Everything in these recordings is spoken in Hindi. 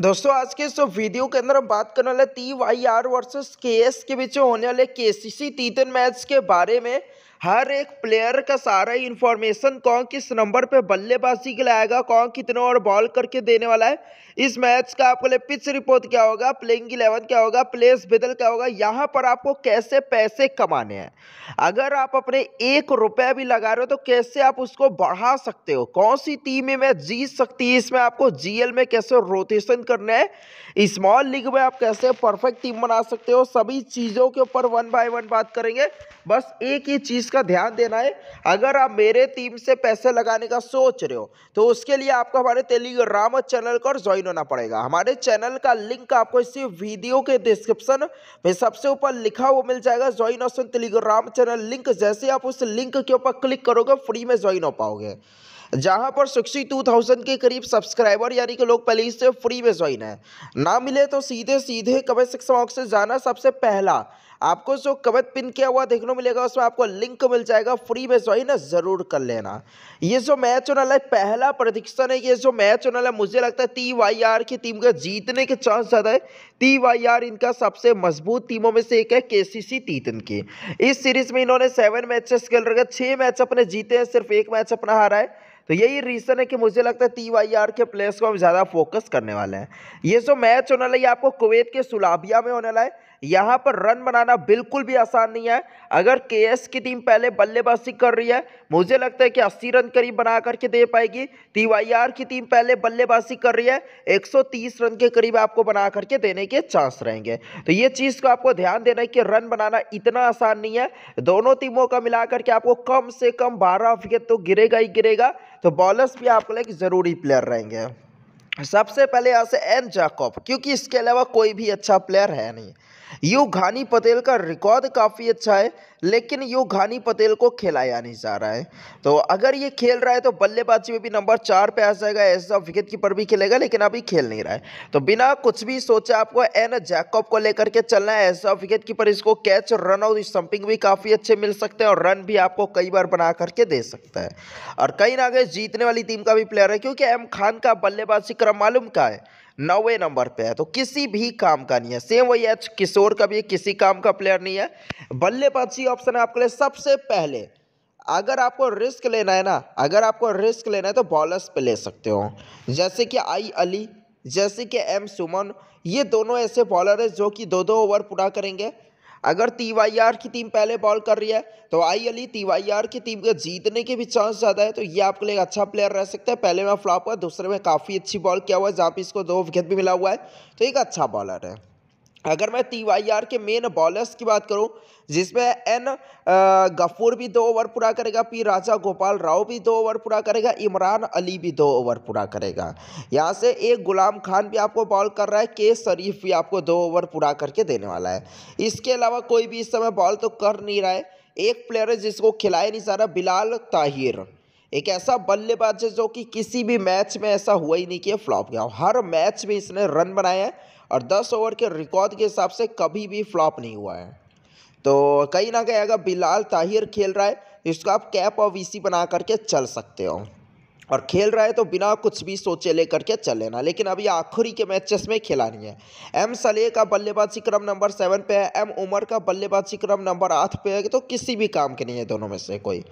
दोस्तों आज के इस वीडियो के अंदर हम बात करने वाले T Y R versus K S के बीच होने वाले के सी सी टी मैच के बारे में हर एक प्लेयर का सारा इन्फॉर्मेशन कौन किस नंबर पे बल्लेबाजी के लाएगा कौन कितने और बॉल करके देने वाला है इस मैच का आपके लिए पिच रिपोर्ट क्या होगा प्लेइंग इलेवन क्या होगा प्लेस बेदल क्या होगा यहाँ पर आपको कैसे पैसे कमाने हैं अगर आप अपने एक रुपये भी लगा रहे हो तो कैसे आप उसको बढ़ा सकते हो कौन सी टीम में जीत सकती है इसमें आपको जीएल में कैसे रोटेशन करना है स्मॉल लीग में आप कैसे परफेक्ट टीम बना सकते हो सभी चीज़ों के ऊपर वन बाय वन बात करेंगे बस एक ही चीज़ इसका ध्यान देना है अगर आप मेरे टीम से पैसे लगाने का सोच रहे हो तो उसके लिए आपको हमारे टेलीग्राम चैनल को ज्वाइन होना पड़ेगा हमारे चैनल का लिंक आपको इसी वीडियो के डिस्क्रिप्शन में सबसे ऊपर लिखा हुआ मिल जाएगा join option Telegram channel link जैसे आप उस लिंक के ऊपर क्लिक करोगे फ्री में ज्वाइन हो पाओगे जहां पर सिक्सटी टू थाउजेंड के करीब सब्सक्राइबर यानी कि लोग पहले इससे फ्री में ज्वाइन है ना मिले तो सीधे सीधे कमेंट सेक्शन बॉक्स से जाना सबसे पहला आपको जो कमेंट पिन किया हुआ देखने को मिलेगा उसमें आपको लिंक मिल जाएगा फ्री में जो है ना ज़रूर कर लेना ये जो मैच होने वाला है पहला प्रदीक्षण है ये जो मैच होने वाला है मुझे लगता है टी वाई आर की टीम का जीतने के चांस ज़्यादा है टी वाई आर इनका सबसे मजबूत टीमों में से एक है के सी सी टीतन की इस सीरीज में इन्होंने सेवन मैचेस खेल रखे छह मैच अपने जीते हैं सिर्फ एक मैच अपना हारा है तो यही रीज़न है कि मुझे लगता है टी वाई आर के प्लेयर्स को हम ज़्यादा फोकस करने वाले हैं ये जो मैच होने वाला है आपको कुवैत के सुलाबिया में होने वाला है यहाँ पर रन बनाना बिल्कुल भी आसान नहीं है अगर के की टीम पहले बल्लेबाजी कर रही है मुझे लगता है कि अस्सी रन करीब बना करके दे पाएगी टी की टीम पहले बल्लेबाजी कर रही है एक रन के करीब आपको बना करके देने के चांस रहेंगे तो ये चीज़ को आपको ध्यान देना है कि रन बनाना इतना आसान नहीं है दोनों टीमों का मिला करके आपको कम से कम बारह विकेट तो गिरेगा ही गिरेगा तो बॉलर्स भी आपको लाइक ज़रूरी प्लेयर रहेंगे सबसे पहले यहाँ से एन जैकॉफ क्योंकि इसके अलावा कोई भी अच्छा प्लेयर है नहीं यू घानी पटेल का रिकॉर्ड काफ़ी अच्छा है लेकिन यू घानी पटेल को खिलाया नहीं जा रहा है तो अगर ये खेल रहा है तो बल्लेबाजी में भी नंबर चार पे आ जाएगा ऐसा विकेट कीपर भी खेलेगा लेकिन अभी खेल नहीं रहा है तो बिना कुछ भी सोचा आपको एन जैकॉब को लेकर के चलना है ऐसा विकेट कीपर इसको कैच रन और स्टम्पिंग भी काफ़ी अच्छे मिल सकते हैं और रन भी आपको कई बार बना करके दे सकता है और कहीं ना कहीं जीतने वाली टीम का भी प्लेयर है क्योंकि एम खान का बल्लेबाजी क्रम मालूम का है नौवे नंबर पे है तो किसी भी काम का नहीं है सेम वही एच किशोर का भी किसी काम का प्लेयर नहीं है बल्लेबाजी ऑप्शन है आपके लिए सबसे पहले अगर आपको रिस्क लेना है ना अगर आपको रिस्क लेना है तो बॉलर्स पे ले सकते हो जैसे कि आई अली जैसे कि एम सुमन ये दोनों ऐसे बॉलर हैं जो कि दो दो ओवर पूरा करेंगे अगर टी वाई आर की टीम पहले बॉल कर रही है तो आई अली टी वाई आर की टीम के जीतने के भी चांस ज़्यादा है तो ये आपके लिए अच्छा प्लेयर रह सकता है पहले में फ्लॉप हुआ दूसरे में काफ़ी अच्छी बॉल किया हुआ है जहाँ पे इसको दो विकेट भी मिला हुआ है तो एक अच्छा बॉलर है अगर मैं टी वाई आर के मेन बॉलर्स की बात करूं जिसमें एन गफूर भी दो ओवर पूरा करेगा पी राजा गोपाल राव भी दो ओवर पूरा करेगा इमरान अली भी दो ओवर पूरा करेगा यहाँ से एक गुलाम खान भी आपको बॉल कर रहा है के शरीफ भी आपको दो ओवर पूरा करके देने वाला है इसके अलावा कोई भी इस समय बॉल तो कर नहीं रहा है एक प्लेयर है जिसको खिलाया नहीं जा रहा बिलाल ताहिर एक ऐसा बल्लेबाज है जो कि किसी भी मैच में ऐसा हुआ ही नहीं कि फ्लॉप गया हर मैच में इसने रन बनाया है और दस ओवर के रिकॉर्ड के हिसाब से कभी भी फ्लॉप नहीं हुआ है तो कहीं ना कहीं अगर बिलाल ताहिर खेल रहा है तो इसको आप कैप और वीसी बना करके चल सकते हो और खेल रहा है तो बिना कुछ भी सोचे लेकर के चल लेना लेकिन अभी आखिरी के मैचेस में खेला नहीं है एम सलेह का बल्लेबाजी क्रम नंबर सेवन पे है एम उमर का बल्लेबाजी क्रम नंबर आठ पे है तो किसी भी काम के नहीं है दोनों में से कोई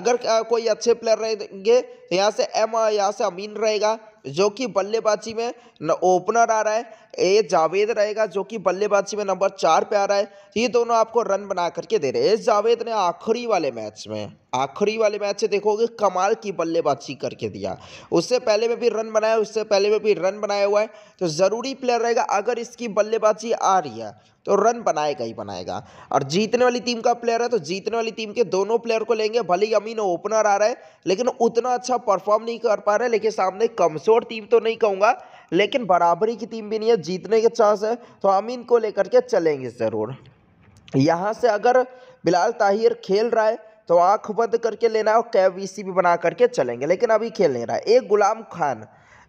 अगर कोई अच्छे प्लेयर रहेंगे तो यहाँ से एम यहाँ से अमीन रहेगा जो कि बल्लेबाजी में ओपनर आ रहा है ए जावेद रहेगा जो कि बल्लेबाजी में नंबर चार पे आ रहा है ये दोनों आपको रन बना करके दे रहे हैं जावेद ने आखिरी वाले मैच में आखिरी वाले मैच से देखोगे कमाल की बल्लेबाजी करके दिया उससे पहले में भी रन बनाया उससे पहले में भी रन बनाया हुआ है तो ज़रूरी प्लेयर रहेगा अगर इसकी बल्लेबाजी आ रही है तो रन बनाएगा ही बनाएगा और जीतने वाली टीम का प्लेयर है तो जीतने वाली टीम के दोनों प्लेयर को लेंगे भले ही अमीन ओपनर आ रहा है लेकिन उतना अच्छा परफॉर्म नहीं कर पा रहा है लेकिन सामने कमज़ोर टीम तो नहीं कहूँगा लेकिन बराबरी की टीम भी नहीं है जीतने के चांस है तो अमीन को लेकर के चलेंगे ज़रूर यहाँ से अगर बिलाल ताहिर खेल रहा है तो आँख बंद करके लेना है और कैवीसी भी बना करके चलेंगे लेकिन अभी खेल नहीं रहा है एक गुलाम खान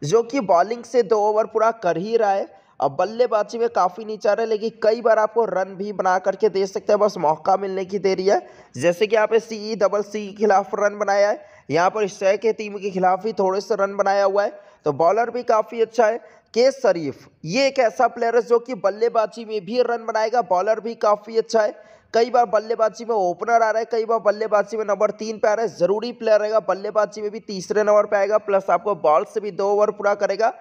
जो कि बॉलिंग से दो ओवर पूरा कर ही रहा है अब बल्लेबाजी में काफ़ी नीचा रहे लेकिन कई बार आपको रन भी बना करके दे सकते हैं बस मौका मिलने की देरी है जैसे कि यहाँ पे सी ई डबल सी के खिलाफ रन बनाया है यहाँ पर शय के टीम के खिलाफ ही थोड़े से रन बनाया हुआ है तो बॉलर भी काफ़ी अच्छा है के शरीफ ये एक ऐसा प्लेयर है जो कि बल्लेबाजी में भी रन बनाएगा बॉलर भी काफ़ी अच्छा है कई बार बल्लेबाजी में ओपनर आ रहा है कई बार बल्लेबाजी में नंबर तीन पे आ रहा है ज़रूरी प्लेयर रहेगा बल्लेबाजी में भी तीसरे नंबर पे आएगा प्लस आपको बॉल से भी दो ओवर पूरा करेगा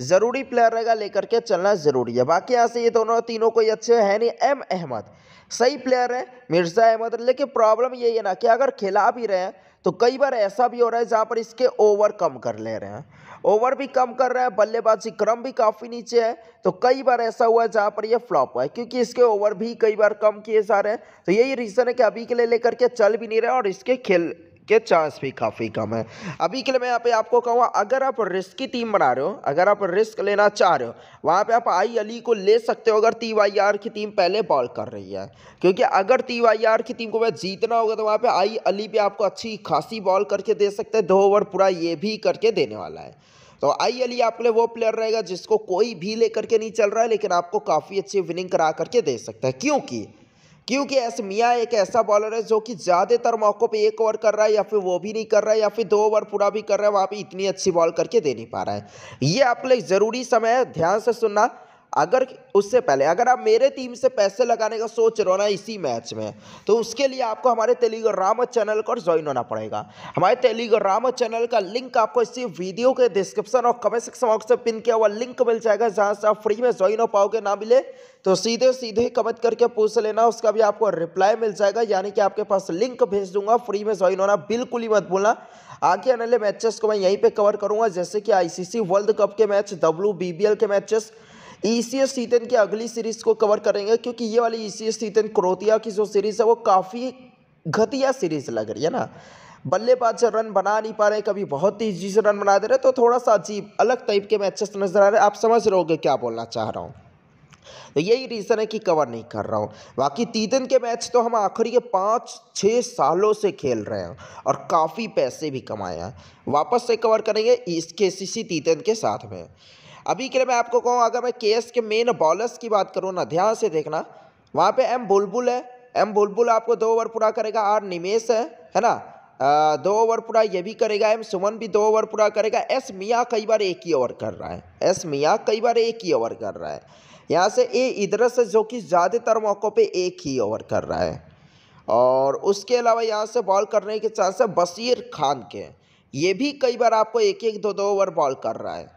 ज़रूरी प्लेयर रहेगा लेकर के चलना ज़रूरी है बाकी यहाँ से ये दोनों तीनों कोई अच्छे हैं नहीं एम अहमद सही प्लेयर है मिर्ज़ा अहमद लेकिन प्रॉब्लम ये है ना कि अगर खिला भी रहे हैं तो कई बार ऐसा भी हो रहा है जहाँ पर इसके ओवर कम कर ले रहे हैं ओवर भी कम कर रहे हैं बल्लेबाजी क्रम भी काफ़ी नीचे है तो कई बार ऐसा हुआ है जहाँ पर ये फ्लॉप हुआ है क्योंकि इसके ओवर भी कई बार कम किए जा रहे हैं तो यही रीज़न है कि अभी के लिए लेकर के चल भी नहीं रहे और इसके खेल के चांस भी काफ़ी कम है अभी के लिए मैं यहाँ पे आपको कहूँगा अगर आप रिस्क की टीम बना रहे हो अगर आप रिस्क लेना चाह रहे हो वहाँ पे आप आई अली को ले सकते हो अगर टी वाई आर की टीम पहले बॉल कर रही है क्योंकि अगर टी वाई आर की टीम को मैं जीतना होगा तो वहाँ पर आई अली भी आपको अच्छी खासी बॉल करके दे सकते हैं दो ओवर पूरा ये भी करके देने वाला है तो आई अली आपके लिए वो प्लेयर रहेगा जिसको कोई भी लेकर के नहीं चल रहा है लेकिन आपको काफ़ी अच्छी विनिंग करा करके दे सकता है क्योंकि क्योंकि एस मियाँ एक ऐसा बॉलर है जो कि ज़्यादातर मौक़ों पे एक ओवर कर रहा है या फिर वो भी नहीं कर रहा है या फिर दो ओवर पूरा भी कर रहा है वहाँ पे इतनी अच्छी बॉल करके दे नहीं पा रहा है ये आपके लिए ज़रूरी समय है ध्यान से सुनना अगर उससे पहले अगर आप मेरे टीम से पैसे लगाने का सोच रहे हो ना इसी मैच में तो उसके लिए आपको हमारे टेलीग्राम चैनल को ज्वाइन होना पड़ेगा हमारे टेलीग्राम चैनल का लिंक आपको इसी वीडियो के डिस्क्रिप्शन और कमेंट सेक्शन बॉक्स से पिन किया हुआ लिंक मिल जाएगा जहाँ से आप फ्री में ज्वाइन हो पाओगे ना मिले तो सीधे सीधे ही कमेंट करके पूछ लेना उसका भी आपको रिप्लाई मिल जाएगा यानी कि आपके पास लिंक भेज दूंगा फ्री में ज्वाइन होना बिल्कुल ही मत बोलना आगे आने वाले मैचेस को मैं यहीं पे कवर करूंगा जैसे कि आईसीसी वर्ल्ड कप के मैच डब्ल्यू के मैचेस ई सी एस सीतन की अगली सीरीज को कवर करेंगे क्योंकि ये वाली ई सी एस सीतन क्रोतिया की जो सीरीज़ है वो काफ़ी घटिया सीरीज लग रही है ना बल्लेबाज रन बना नहीं पा रहे कभी बहुत तेजी से रन बना दे रहे तो थोड़ा सा अजीब अलग टाइप के मैचेस नज़र आ रहे आप समझ रहे हो क्या बोलना चाह रहा हूँ तो यही रीज़न है कि कवर नहीं कर रहा हूँ बाकी तीतन के मैच तो हम आखिरी के पाँच छः सालों से खेल रहे हैं और काफ़ी पैसे भी कमाए हैं वापस से कवर करेंगे इसके सी तीतन के साथ में अभी के लिए मैं आपको कहूँ अगर मैं के के मेन बॉलर्स की बात करूँ ना ध्यान से देखना वहाँ पे एम बुलबुल है एम बुलबुल आपको दो ओवर पूरा करेगा आर निमेश है है ना आ, दो ओवर पूरा ये भी करेगा एम सुमन भी दो ओवर पूरा करेगा एस मियाँ कई बार एक ही ओवर कर रहा है एस मियाँ कई बार एक ही ओवर कर रहा है यहाँ से ए से जो कि ज़्यादातर मौक़ों पर एक ही ओवर कर रहा है और उसके अलावा यहाँ से बॉल करने के चांस है बशीर खान के ये भी कई बार आपको एक एक दो दो ओवर बॉल कर रहा है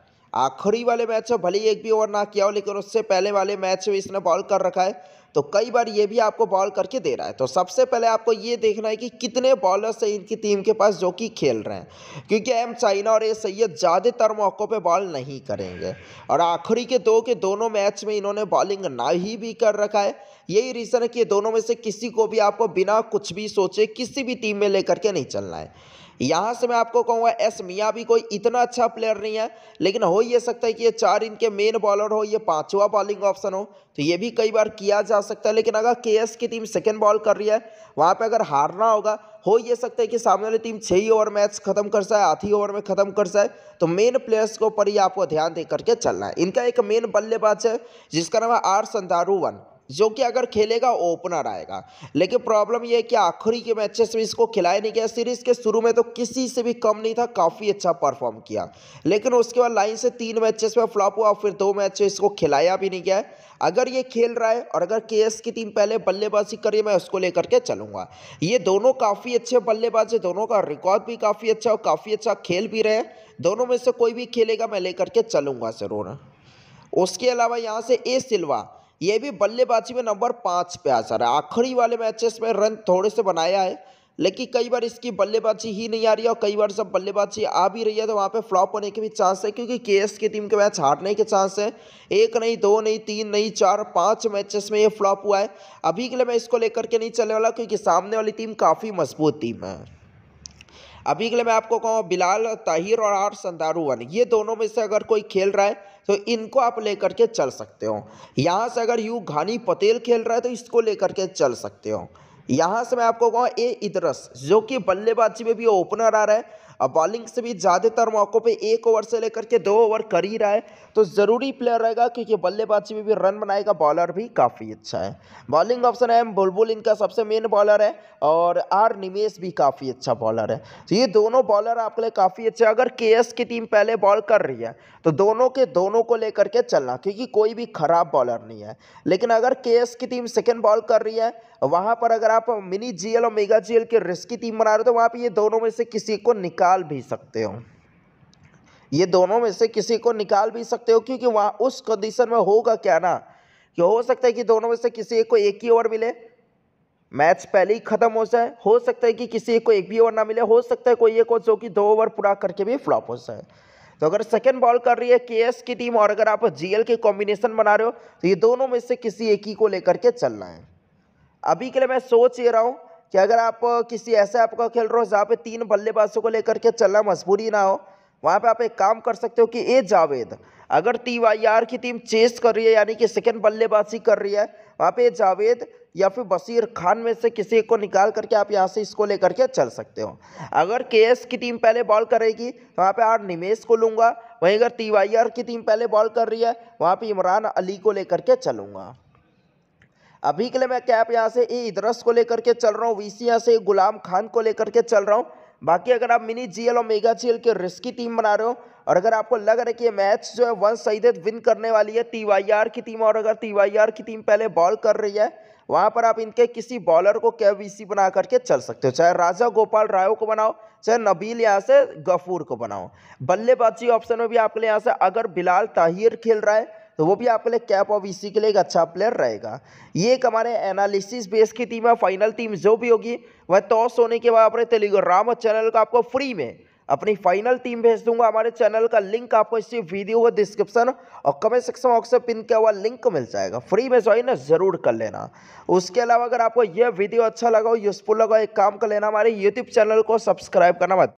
आखिरी वाले मैच में भले ही एक भी ओवर ना किया हो लेकिन उससे पहले वाले मैच में इसने बॉल कर रखा है तो कई बार ये भी आपको बॉल करके दे रहा है तो सबसे पहले आपको ये देखना है कि कितने बॉलर्स हैं इनकी टीम के पास जो कि खेल रहे हैं क्योंकि एम चाइना और ए सैयद ज़्यादातर मौक़ों पे बॉल नहीं करेंगे और आखिरी के दो के दोनों मैच में इन्होंने बॉलिंग ना ही भी कर रखा है यही रीज़न है कि दोनों में से किसी को भी आपको बिना कुछ भी सोचे किसी भी टीम में लेकर के नहीं चलना है यहाँ से मैं आपको कहूँगा एस मियाँ भी कोई इतना अच्छा प्लेयर नहीं है लेकिन हो ये सकता है कि ये चार इनके मेन बॉलर हो ये पाँचवा बॉलिंग ऑप्शन हो तो ये भी कई बार किया जा सकता है लेकिन अगर के की टीम सेकेंड बॉल कर रही है वहाँ पर अगर हारना होगा हो ये सकता है कि सामने वाली टीम छः ही ओवर मैच खत्म कर सा आठ आधी ओवर में खत्म कर सा तो मेन प्लेयर्स के ऊपर ही आपको ध्यान दे करके चलना है इनका एक मेन बल्लेबाज है जिसका नाम है आर संधारू वन जो कि अगर खेलेगा ओपनर आएगा लेकिन प्रॉब्लम यह है कि आखिरी के मैचेस में इसको खिलाया नहीं गया सीरीज के शुरू में तो किसी से भी कम नहीं था काफ़ी अच्छा परफॉर्म किया लेकिन उसके बाद लाइन से तीन मैचेस में फ्लॉप हुआ फिर दो मैच इसको खिलाया भी नहीं गया अगर ये खेल रहा है और अगर के की टीम पहले बल्लेबाजी करिए मैं उसको लेकर के चलूंगा ये दोनों काफ़ी अच्छे बल्लेबाज है दोनों का रिकॉर्ड भी काफ़ी अच्छा और काफ़ी अच्छा खेल भी रहे दोनों में से कोई भी खेलेगा मैं लेकर के चलूँगा जरूर उसके अलावा यहाँ से ए सिल्वा ये भी बल्लेबाजी में नंबर पाँच पे आ जा रहा है आखिरी वाले मैचेस में रन थोड़े से बनाया है लेकिन कई बार इसकी बल्लेबाजी ही नहीं आ रही है और कई बार जब बल्लेबाजी आ भी रही है तो वहाँ पे फ्लॉप होने के भी चांस है क्योंकि के एस की टीम के मैच हारने के चांस है एक नहीं दो नहीं तीन नहीं चार पाँच मैचेस में ये फ्लॉप हुआ है अभी के लिए मैं इसको लेकर के नहीं चलने वाला क्योंकि सामने वाली टीम काफ़ी मजबूत टीम है अभी के लिए मैं आपको कहूँ बिलाल ताहिर और आर वन ये दोनों में से अगर कोई खेल रहा है तो इनको आप लेकर के चल सकते हो यहाँ से अगर यू घानी पतेल खेल रहा है तो इसको लेकर के चल सकते हो यहाँ से मैं आपको कहूँ ए इदरस जो कि बल्लेबाजी में भी ओपनर आ रहा है अब बॉलिंग से भी ज़्यादातर मौक़ों पे एक ओवर से लेकर के दो ओवर कर ही रहा है तो ज़रूरी प्लेयर रहेगा क्योंकि बल्लेबाजी में भी रन बनाएगा बॉलर भी काफ़ी अच्छा है बॉलिंग ऑप्शन है बुलबुल इनका सबसे मेन बॉलर है और आर निमेश भी काफ़ी अच्छा बॉलर है तो ये दोनों बॉलर आपके लिए काफ़ी अच्छे अगर के की टीम पहले बॉल कर रही है तो दोनों के दोनों को लेकर के चलना क्योंकि कोई भी खराब बॉलर नहीं है लेकिन अगर के की टीम सेकेंड बॉल कर रही है वहाँ पर अगर आप मिनी जी और मेगा जी की रिस्की टीम बना रहे हो तो वहाँ पर ये दोनों में से किसी को निकाल निकाल भी सकते हो ये दोनों में से किसी को निकाल भी सकते हो क्योंकि वहाँ उस कंडीशन में होगा क्या ना कि हो सकता है कि दोनों में से किसी एक को एक ही ओवर मिले मैच पहले ही खत्म हो जाए हो सकता है कि किसी एक को एक भी ओवर ना मिले हो सकता है कोई एक और जो कि दो ओवर पूरा करके भी फ्लॉप हो जाए तो अगर सेकेंड बॉल कर रही है के की टीम और अगर आप जीएल के कॉम्बिनेशन बना रहे हो तो ये दोनों में से किसी एक ही को लेकर के चलना है अभी के लिए मैं सोच ये रहा हूँ कि अगर आप किसी ऐसे आपका खेल रहे हो जहाँ पे तीन बल्लेबाजों को लेकर के चलना मजबूरी ना हो वहाँ पे आप एक काम कर सकते हो कि ए जावेद अगर टी वाई आर की टीम चेस कर रही है यानी कि सेकेंड बल्लेबाजी कर रही है वहाँ पे जावेद या फिर बसीर खान में से किसी को निकाल करके आप यहाँ से इसको लेकर के चल सकते हो अगर के की टीम पहले बॉल करेगी तो वहाँ पे आर निमेश को लूँगा वहीं अगर टी की टीम पहले बॉल कर रही है वहाँ पे इमरान अली को लेकर के चलूँगा अभी के लिए मैं कैप यहाँ से ए इदरस को लेकर के चल रहा हूँ वी सी यहाँ से गुलाम खान को लेकर के चल रहा हूँ बाकी अगर आप मिनी जी और मेगा जी के रिस्की टीम बना रहे हो और अगर आपको लग रहा है कि ये मैच जो है वन साइडेड विन करने वाली है आर की टीम और अगर आर की टीम पहले बॉल कर रही है वहाँ पर आप इनके किसी बॉलर को वी सी बना करके चल सकते हो चाहे राजा गोपाल राय को बनाओ चाहे नबील यहाँ से गफूर को बनाओ बल्लेबाजी ऑप्शन में भी आपके लिए यहाँ से अगर बिलाल ताहिर खेल रहा है तो वो भी आपके लिए कैप ऑफ इसी के लिए एक अच्छा प्लेयर रहेगा ये एक हमारे एनालिसिस बेस की टीम है फाइनल टीम जो भी होगी वह टॉस होने के बाद अपने तेलीग्राम चैनल का आपको फ्री में अपनी फाइनल टीम भेज दूंगा हमारे चैनल का लिंक आपको इसी वीडियो का डिस्क्रिप्शन और कमेंट सेक्शन बॉक्स से पिन किया हुआ लिंक मिल जाएगा फ्री में ज्वाइन जरूर कर लेना उसके अलावा अगर आपको यह वीडियो अच्छा लगा हो यूजफुल लगा एक काम कर लेना हमारे यूट्यूब चैनल को सब्सक्राइब करना मत